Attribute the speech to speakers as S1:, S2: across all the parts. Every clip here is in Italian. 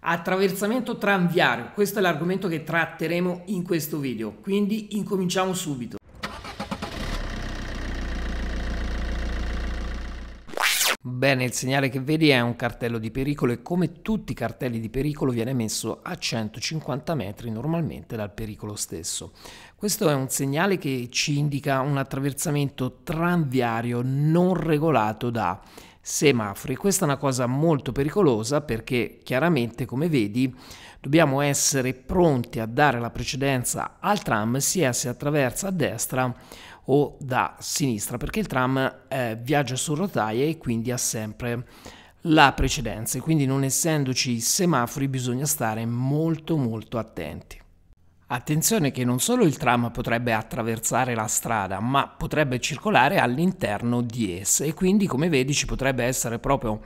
S1: Attraversamento tranviario, questo è l'argomento che tratteremo in questo video, quindi incominciamo subito. Bene, il segnale che vedi è un cartello di pericolo e come tutti i cartelli di pericolo viene messo a 150 metri normalmente dal pericolo stesso. Questo è un segnale che ci indica un attraversamento tranviario non regolato da semafori. Questa è una cosa molto pericolosa perché chiaramente, come vedi, dobbiamo essere pronti a dare la precedenza al tram sia se attraversa a destra o da sinistra, perché il tram eh, viaggia su rotaie e quindi ha sempre la precedenza e quindi non essendoci semafori bisogna stare molto molto attenti. Attenzione che non solo il tram potrebbe attraversare la strada, ma potrebbe circolare all'interno di essa e quindi come vedi ci potrebbe essere proprio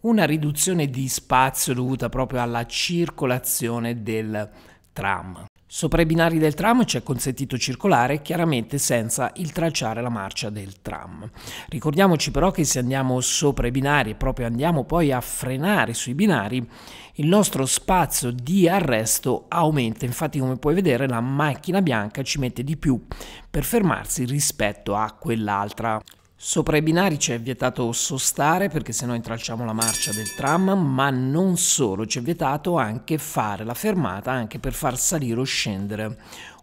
S1: una riduzione di spazio dovuta proprio alla circolazione del tram. Sopra i binari del tram ci è consentito circolare chiaramente senza il tracciare la marcia del tram. Ricordiamoci però che se andiamo sopra i binari e proprio andiamo poi a frenare sui binari, il nostro spazio di arresto aumenta. Infatti come puoi vedere la macchina bianca ci mette di più per fermarsi rispetto a quell'altra. Sopra i binari ci è vietato sostare perché sennò intralciamo la marcia del tram, ma non solo, ci è vietato anche fare la fermata anche per far salire o scendere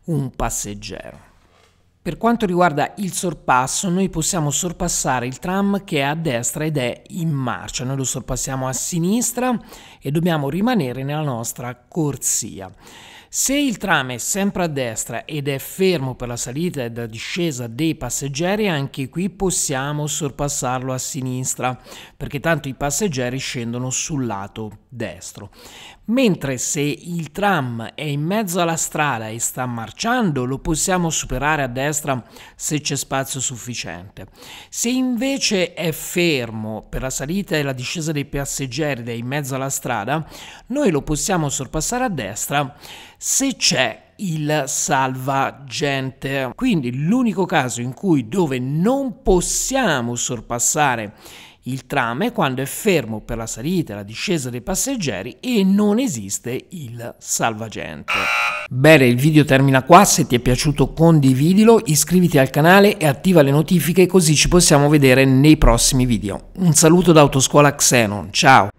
S1: un passeggero. Per quanto riguarda il sorpasso, noi possiamo sorpassare il tram che è a destra ed è in marcia, noi lo sorpassiamo a sinistra e dobbiamo rimanere nella nostra corsia. Se il tram è sempre a destra ed è fermo per la salita e la discesa dei passeggeri, anche qui possiamo sorpassarlo a sinistra, perché tanto i passeggeri scendono sul lato destro. Mentre se il tram è in mezzo alla strada e sta marciando, lo possiamo superare a destra se c'è spazio sufficiente. Se invece è fermo per la salita e la discesa dei passeggeri ed è in mezzo alla strada, noi lo possiamo sorpassare a destra se c'è il salvagente. Quindi l'unico caso in cui dove non possiamo sorpassare il tram è quando è fermo per la salita e la discesa dei passeggeri e non esiste il salvagente. Bene, il video termina qua, se ti è piaciuto condividilo, iscriviti al canale e attiva le notifiche così ci possiamo vedere nei prossimi video. Un saluto da Autoscuola Xenon, ciao!